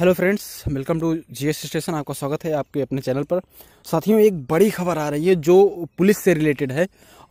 hello friends welcome to S station आपका स्वागत है आपके अपने चैनल पर साथियों एक बड़ी खबर आ रही है जो पुलिस से रिलेटेड है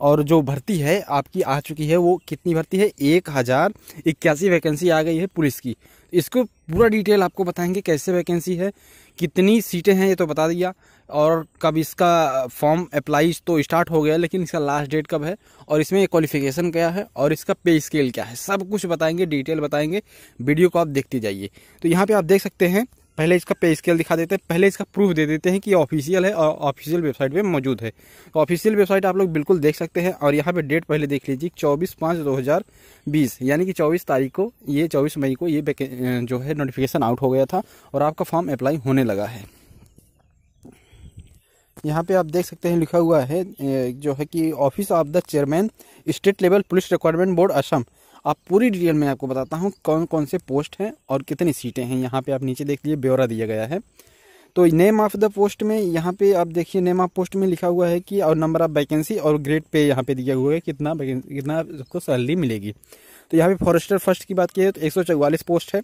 और जो भर्ती है आपकी आ चुकी है वो कितनी भर्ती है एक हज़ार इक्यासी वैकेंसी आ गई है पुलिस की इसको पूरा डिटेल आपको बताएंगे कैसे वैकेंसी है कितनी सीटें हैं ये तो बता दिया और कब इसका फॉर्म अप्लाई तो स्टार्ट हो गया लेकिन इसका लास्ट डेट कब है और इसमें क्वालिफिकेशन क्या है और इसका पे स्केल क्या है सब कुछ बताएंगे डिटेल बताएंगे वीडियो को आप देखते जाइए तो यहाँ पर आप देख सकते हैं पहले इसका पे स्केल दिखा देते हैं पहले इसका प्रूफ दे देते हैं कि ऑफिशियल है और ऑफिशियल वेबसाइट पर मौजूद है तो ऑफिशियल वेबसाइट आप लोग बिल्कुल देख सकते हैं और यहाँ पर डेट पहले देख लीजिए चौबीस पाँच दो हज़ार बीस यानी कि चौबीस तारीख को ये चौबीस मई को ये जो है नोटिफिकेशन आउट हो गया था और आपका फॉर्म अप्लाई होने लगा है यहाँ पे आप देख सकते हैं लिखा हुआ है जो है कि office of the chairman state level police requirement board Assam आप पूरी डिटेल में आपको बताता हूँ कौन कौन से पोस्ट हैं और कितनी सीटें हैं यहाँ पे आप नीचे देख लीजिए ब्यौरा दिया गया है तो नेम ऑफ द पोस्ट में यहाँ पे आप देखिए नेम ऑफ पोस्ट में लिखा हुआ है कि और नंबर ऑफ वैकेंसी और ग्रेड पे यहाँ पे दिया हुआ है कितना कितना सैलरी मिलेगी तो यहाँ पे फॉरेस्टर फर्स्ट की बात की है तो एक पोस्ट है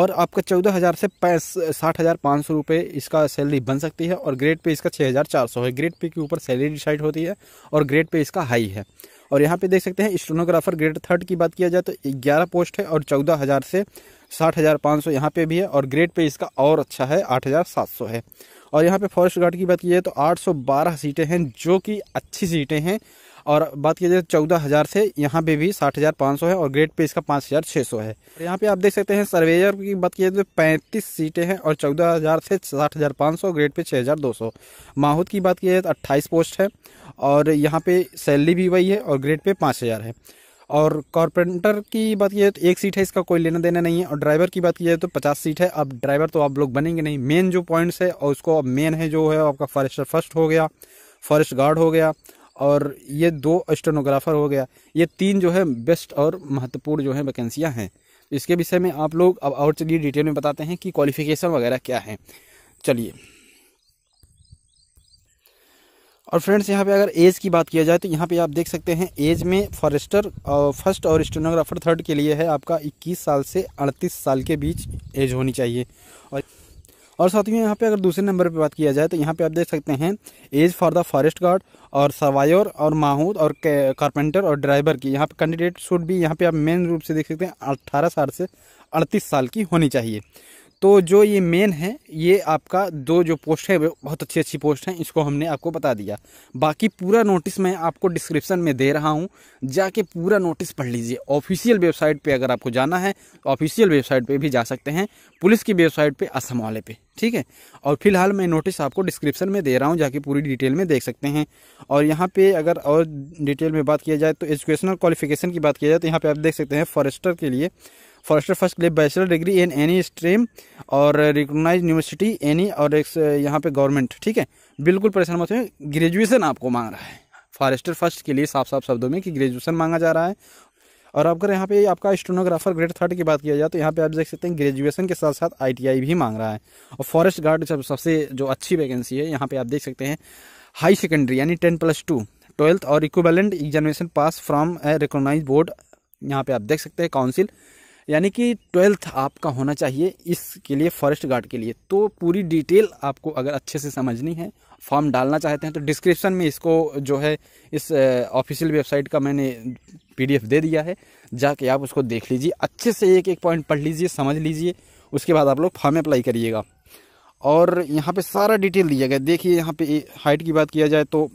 और आपका चौदह हज़ार से साठ हज़ार पाँच सौ रुपये इसका सैलरी बन सकती है और ग्रेड पे इसका छः हज़ार चार सौ है ग्रेड पे के ऊपर सैलरी डिसाइड होती है और ग्रेड पे इसका हाई है और यहाँ पे देख सकते हैं स्टोनोग्राफर ग्रेड थर्ड की बात किया जाए तो ग्यारह पोस्ट है और चौदह हज़ार से साठ हज़ार पाँच सौ यहाँ पे भी है और ग्रेड पे इसका और अच्छा है आठ हज़ार सात सौ है और यहाँ पे फॉरेस्ट गार्ड की बात की जाए तो आठ सौ बारह सीटें हैं जो कि अच्छी सीटें हैं और बात की जाए चौदह हज़ार से यहाँ पे भी साठ हज़ार पाँच सौ है और ग्रेड पे इसका पाँच हज़ार छः सौ है और यहाँ पे आप देख सकते हैं सर्वेयर की बात की जाए तो पैंतीस सीटें हैं और चौदह हज़ार से साठ हज़ार पाँच सौ ग्रेड पे छः हज़ार दो सौ माहूद की बात की जाए तो अट्ठाईस पोस्ट है और यहाँ पे सैलरी भी वही है और ग्रेड पे पाँच हज़ार है और कॉरपोरेटर की बात की जाए तो एक सीट है इसका कोई लेना देना नहीं है और ड्राइवर की बात की जाए तो पचास सीट है अब ड्राइवर तो आप लोग बनेंगे नहीं मेन जो पॉइंट्स है और उसको अब मेन है जो है आपका फॉरेस्टर फर्स्ट हो गया फॉरेस्ट गार्ड हो गया और ये दो स्टेनोग्राफर हो गया ये तीन जो है बेस्ट और महत्वपूर्ण जो है वैकेंसियाँ हैं इसके विषय में आप लोग अब और चलिए डिटेल में बताते हैं कि क्वालिफिकेशन वगैरह क्या है चलिए और फ्रेंड्स यहाँ पे अगर एज की बात किया जाए तो यहाँ पे आप देख सकते हैं एज में फॉरेस्टर फर्स्ट और स्टेनोग्राफर थर्ड के लिए है आपका 21 साल से 38 साल के बीच एज होनी चाहिए और और साथ यहाँ पे अगर दूसरे नंबर पे बात किया जाए तो यहाँ पे आप देख सकते हैं age for the forest guard और सर्वाइवर और माहूद और कारपेंटर और ड्राइवर की यहाँ पे कैंडिडेट शुड भी यहाँ पे आप मेन रूप से देख सकते हैं अट्ठारह साल से अड़तीस साल की होनी चाहिए तो जो ये मेन है ये आपका दो जो पोस्ट है बहुत अच्छी अच्छी पोस्ट हैं इसको हमने आपको बता दिया बाकी पूरा नोटिस मैं आपको डिस्क्रिप्शन में दे रहा हूँ जाके पूरा नोटिस पढ़ लीजिए ऑफिशियल वेबसाइट पे अगर आपको जाना है तो ऑफिशियल वेबसाइट पे भी जा सकते हैं पुलिस की वेबसाइट पर असम वाले पे ठीक है और फिलहाल मैं नोटिस आपको डिस्क्रिप्शन में दे रहा हूँ जाके पूरी डिटेल में देख सकते हैं और यहाँ पर अगर और डिटेल में बात किया जाए तो एजुकेशनल क्वालिफिकेशन की बात किया जाए तो यहाँ पर आप देख सकते हैं फॉरेस्टर के लिए फर्स्ट फर्स्ट के लिए bachelor degree in any stream और रिकोगनाइज यूनिवर्सिटी एनी और एक यहाँ पे गवर्नमेंट ठीक है बिल्कुल परेशान मत हो ग्रेजुएसन आपको मांग रहा है फॉरेस्टर फर्स्ट के लिए साफ साफ शब्दों में कि ग्रेजुएसन मांगा जा रहा है और अगर यहाँ पे आपका स्टोनोग्राफर ग्रेड थर्ड की बात किया जाए तो यहाँ पे आप देख सकते हैं ग्रेजुएशन के साथ साथ आईटीआई भी मांग रहा है और फॉरेस्ट गार्ड सब सबसे जो अच्छी वैकेंसी है यहाँ पे आप देख सकते हैं हाई सेकेंडरी यानी टेन प्लस टू ट्वेल्थ और equivalent examination pass from a recognise board यहाँ पे आप देख सकते हैं काउंसिल यानी कि ट्वेल्थ आपका होना चाहिए इसके लिए फॉरेस्ट गार्ड के लिए तो पूरी डिटेल आपको अगर अच्छे से समझनी है फॉर्म डालना चाहते हैं तो डिस्क्रिप्शन में इसको जो है इस ऑफिशियल वेबसाइट का मैंने पीडीएफ दे दिया है जाके आप उसको देख लीजिए अच्छे से एक एक पॉइंट पढ़ लीजिए समझ लीजिए उसके बाद आप लोग फॉर्म अप्लाई करिएगा और यहाँ पर सारा डिटेल दिया गया देखिए यहाँ पर हाइट की बात किया जाए तो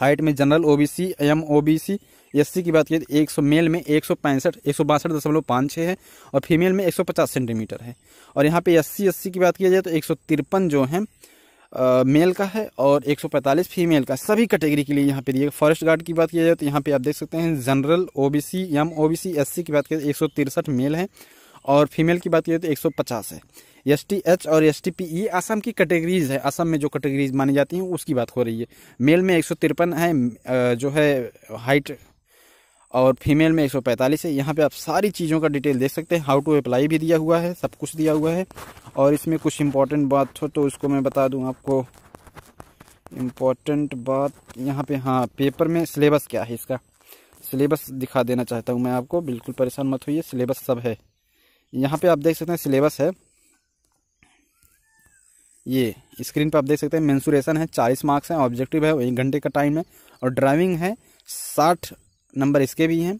हाइट में general C M C SC की बात तो एक सौ मेल में एक सौ पैंसठ एक सौ बासठ दशमलव पाँच छः है और फीमेल में एक सौ पचास सेंटीमीटर है और यहाँ पे एससी एससी की बात की जाए तो एक सौ तिरपन जो है मेल का है और एक सौ पैंतालीस फीमेल का सभी कैटेगरी के लिए यहाँ पे दिए फॉरेस्ट गार्ड की बात की जाए तो यहाँ पर आप देख सकते हैं general O B C M O B C S C की बात जाए तो एक सौ तिरसठ मेल है और फीमेल की बात की जाए तो एक सौ पचास है एस टी एच और एस टी पी ये असम की कैटेगरीज है असम में जो कैटेगरीज मानी जाती हैं उसकी बात हो रही है मेल में एक सौ तिरपन है जो है हाइट और फीमेल में 145 है यहाँ पे आप सारी चीज़ों का डिटेल देख सकते हैं हाउ टू अप्लाई भी दिया हुआ है सब कुछ दिया हुआ है और इसमें कुछ इम्पोर्टेंट बात हो तो उसको मैं बता दूँ आपको इम्पॉर्टेंट बात यहाँ पे हाँ पेपर में सिलेबस क्या है इसका सिलेबस दिखा देना चाहता हूँ मैं आपको बिल्कुल परेशान मत होइए सिलेबस सब है यहाँ पर आप देख सकते हैं सिलेबस है ये स्क्रीन पर आप देख सकते हैं मैंसूरेशन है चालीस मार्क्स हैं ऑब्जेक्टिव है एक घंटे का टाइम है और ड्राइविंग है साठ नंबर इसके भी हैं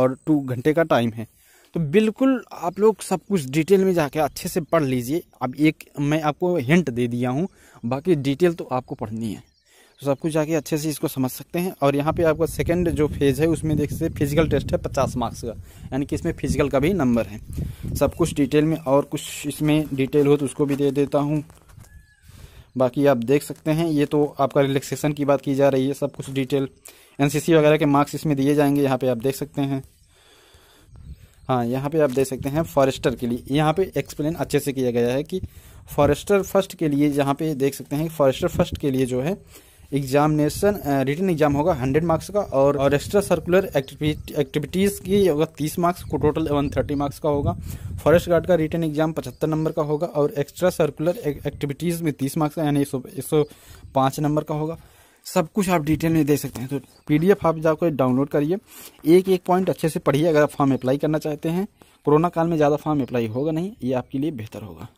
और टू घंटे का टाइम है तो बिल्कुल आप लोग सब कुछ डिटेल में जाके अच्छे से पढ़ लीजिए अब एक मैं आपको हिंट दे दिया हूँ बाकी डिटेल तो आपको पढ़नी है तो सब कुछ जाके अच्छे से इसको समझ सकते हैं और यहाँ पे आपका सेकंड जो फेज़ है उसमें देख सकते फिजिकल टेस्ट है पचास मार्क्स का यानी कि इसमें फिजिकल का भी नंबर है सब कुछ डिटेल में और कुछ इसमें डिटेल हो तो उसको भी दे देता हूँ बाकी आप देख सकते हैं ये तो आपका रिलेक्सेसन की बात की जा रही है सब कुछ डिटेल एनसीसी वगैरह के मार्क्स इसमें दिए जाएंगे यहाँ पे आप देख सकते हैं हाँ यहाँ पे आप देख सकते हैं फॉरेस्टर के लिए यहाँ पे एक्सप्लेन अच्छे से किया गया है कि फॉरेस्टर फर्स्ट के लिए यहाँ पे देख सकते हैं फॉरेस्टर फर्स्ट के लिए जो है एग्जामिनेशन रिटर्न एग्जाम होगा हंड्रेड मार्क्स का और, और एक्स्ट्रा सर्कुलर एक्टिविटीज़ की होगा तीस मार्क्स को टोटल वन थर्टी मार्क्स का होगा फॉरेस्ट गार्ड का रिटर्न एग्जाम पचहत्तर नंबर का होगा और एक्स्ट्रा सर्कुलर एक्टिविटीज़ में तीस मार्क्स का यानी एक सौ नंबर का होगा सब कुछ आप डिटेल में देख सकते हैं तो पीडीएफ आप जाकर डाउनलोड करिए एक एक पॉइंट अच्छे से पढ़िए अगर आप फॉर्म अप्लाई करना चाहते हैं कोरोना काल में ज़्यादा फॉर्म अप्लाई होगा नहीं ये आपके लिए बेहतर होगा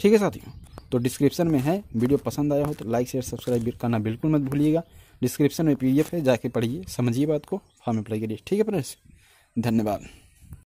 ठीक है साथियों तो डिस्क्रिप्शन में है वीडियो पसंद आया हो तो लाइक शेयर सब्सक्राइब करना बिल्कुल मत भूलिएगा डिस्क्रिप्शन में पी है जाके पढ़िए समझिए बात को फॉर्म अप्लाई करिए ठीक है फ्रेंड्स धन्यवाद